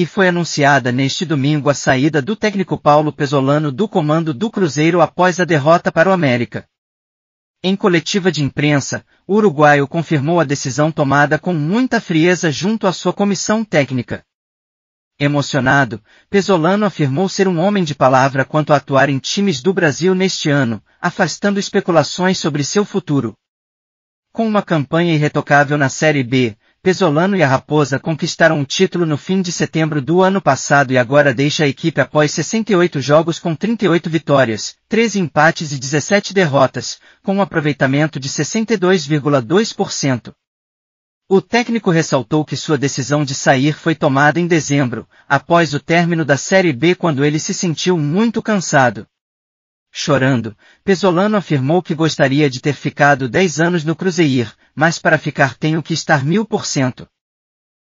e foi anunciada neste domingo a saída do técnico Paulo Pesolano do comando do Cruzeiro após a derrota para o América. Em coletiva de imprensa, o uruguaio confirmou a decisão tomada com muita frieza junto à sua comissão técnica. Emocionado, Pesolano afirmou ser um homem de palavra quanto a atuar em times do Brasil neste ano, afastando especulações sobre seu futuro. Com uma campanha irretocável na Série B, Pesolano e a Raposa conquistaram o título no fim de setembro do ano passado e agora deixa a equipe após 68 jogos com 38 vitórias, 13 empates e 17 derrotas, com um aproveitamento de 62,2%. O técnico ressaltou que sua decisão de sair foi tomada em dezembro, após o término da Série B quando ele se sentiu muito cansado. Chorando, Pesolano afirmou que gostaria de ter ficado 10 anos no Cruzeir, mas para ficar tenho que estar mil por cento.